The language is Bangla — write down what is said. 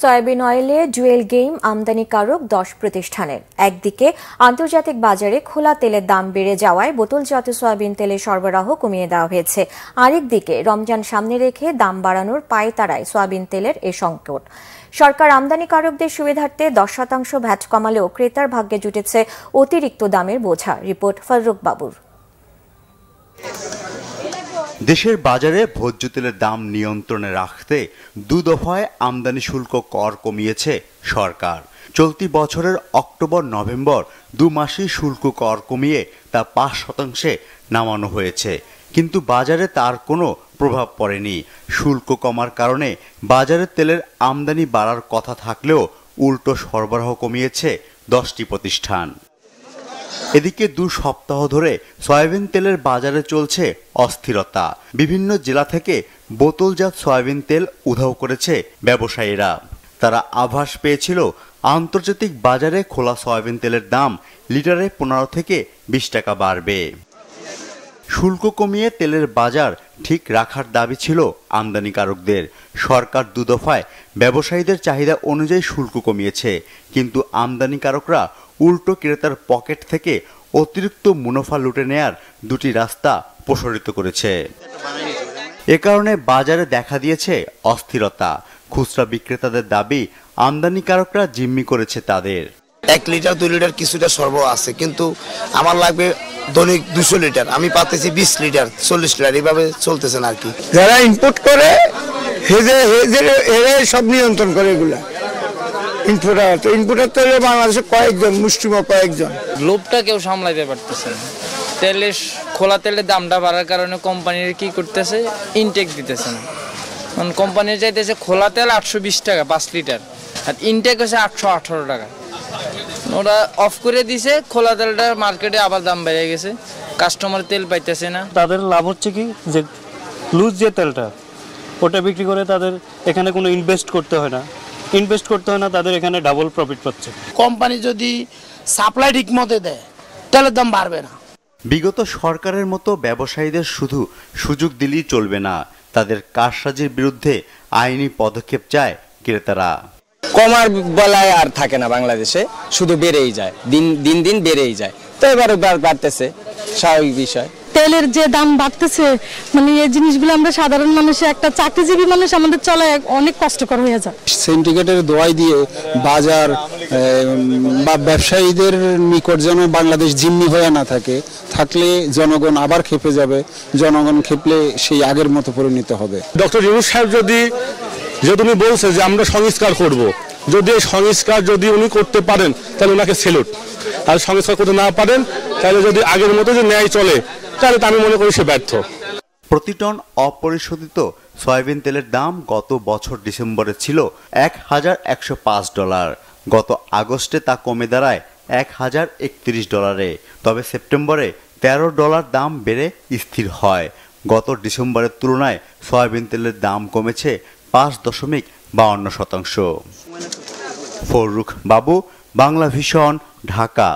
সয়াবিন অয়েলে জুয়েল গেইম আমদানিকারক দশ প্রতিষ্ঠানের একদিকে আন্তর্জাতিক বাজারে খোলা তেলের দাম বেড়ে যাওয়ায় বোতলজাত সয়াবিন তেলের সরবরাহ কমিয়ে দেওয়া হয়েছে আরেকদিকে রমজান সামনে রেখে দাম বাড়ানোর পায়তারায় সয়াবিন তেলের এ সংকট সরকার আমদানিকারকদের সুবিধার্থে দশ শতাংশ ভ্যাট কমালেও ক্রেতার ভাগ্যে জুটেছে অতিরিক্ত দামের বোঝা রিপোর্ট ফারুক বাবুর দেশের বাজারে ভোজ্য তেলের দাম নিয়ন্ত্রণে রাখতে দু দফায় আমদানি শুল্ক কর কমিয়েছে সরকার চলতি বছরের অক্টোবর নভেম্বর দু মাসই শুল্ক কর কমিয়ে তা পাঁচ শতাংশে নামানো হয়েছে কিন্তু বাজারে তার কোনো প্রভাব পড়েনি শুল্ক কমার কারণে বাজারে তেলের আমদানি বাড়ার কথা থাকলেও উল্টো সরবরাহ কমিয়েছে দশটি প্রতিষ্ঠান এদিকে দু সপ্তাহ ধরে সয়াবিন তেলের বাজারে চলছে অস্থিরতা বিভিন্ন জেলা থেকে বোতলজাত সয়াবিন তেল উধাও করেছে ব্যবসায়ীরা তারা আভাস পেয়েছিল আন্তর্জাতিক বাজারে খোলা সয়াবিন তেলের দাম লিটারে পনেরো থেকে বিশ টাকা বাড়বে শুল্ক কমিয়ে তেলের বাজার ঠিক রাখার দাবি ছিল আমদানিকারকদের সরকার দুদফায় ব্যবসায়ীদের চাহিদা অনুযায়ী শুল্ক কমিয়েছে কিন্তু আমদানিকারকরা উল্টো ক্রেতার পকেট থেকে অতিরিক্ত মুনাফা লুটে নেয়ার দুটি রাস্তা প্রসারিত করেছে এ কারণে বাজারে দেখা দিয়েছে অস্থিরতা খুচরা বিক্রেতাদের দাবি আমদানিকারকরা জিম্মি করেছে তাদের এক লিটার দুই লিটার কিছুটা সর্ব আছে কিন্তু আমার লাগবে দৈনিক দুশো লিটার আমি পাতেছি বিশ লিটার চল্লিশ লিটার এইভাবে চলতেছে না আর কি যারা ইম্পোর্ট করে হেজে এরাই সব নিয়ন্ত্রণ করে এগুলা তো বাংলাদেশে কয়েকজন কয়েকজন লোভটা কেউ সামলাইতে পারতেছে না খোলা তেলের দামটা বাড়ার কারণে কোম্পানির করতেছে ইনটেক দিতেছে না কারণ কোম্পানির চাইতেছে খোলা তেল আটশো বিশ টাকা পাঁচ লিটার আর ইনটেক হচ্ছে আটশো আঠারো টাকা ওরা অফ করে দিছে খোলা তেলটা মার্কেটে আবার দাম বেড়ে গেছে কাস্টমার তেল পাইতেছে না তাদের লাভ হচ্ছে কি যে লুজ যে তেলটা ওটা বিক্রি করে তাদের এখানে কোনো ইনভেস্ট করতে হয় না ইনভেস্ট করতে হয় না তাদের এখানে ডাবল প্রফিট পাচ্ছে কোম্পানি যদি সাপ্লাই ঠিক মতো দেয় তেলের দাম বাড়বে না বিগত সরকারের মতো ব্যবসায়ীদের শুধু সুযোগ দিলেই চলবে না তাদের কারসাজির বিরুদ্ধে আইনি পদক্ষেপ চায় ক্রেতারা কমার বলায় আর থাকে না বাংলাদেশে শুধু বেড়েই যায় দিন দিন দিন বেড়েই যায় তো এবারও বাড়তেছে স্বাভাবিক বিষয় তেলের যে দাম বাড়তেছে মানে এই জিনিসগুলো আমরা সাধারণ মানুষের একটা চাকরিজীবী মানুষ আমাদের চলায় অনেক কষ্টকর হয়ে যায় সিন্ডিকেটের দোয়াই দিয়ে বাজার বা ব্যবসায়ীদের নিকট যেন বাংলাদেশ জিম্মি হয়ে না থাকে থাকলে জনগণ আবার খেপে যাবে জনগণ খেপলে সেই আগের মতো পরিণত হবে ডক্টর ইউনুস সাহেব যদি যে তুমি বলছে যে আমরা সংস্কার করব। যদি এই সংস্কার যদি উনি করতে পারেন তাহলে ওনাকে সেলুট আর সংস্কার করতে না পারেন তাহলে যদি আগের মতো যে ন্যায় চলে তাহলে আমি মনে করি সে ব্যর্থ প্রতি টন অপরিশোধিত সয়াবিন তেলের দাম গত বছর ডিসেম্বরে ছিল এক হাজার একশো পাঁচ ডলার গত আগস্টে তা কমে দাঁড়ায় এক হাজার একত্রিশ ডলারে তবে সেপ্টেম্বরে তেরো ডলার দাম বেড়ে স্থির হয় গত ডিসেম্বরের তুলনায় সয়াবিন তেলের দাম কমেছে পাঁচ দশমিক বাউন্ন শতাংশ ফরুখ বাবু বাংলা ভীষণ ঢাকা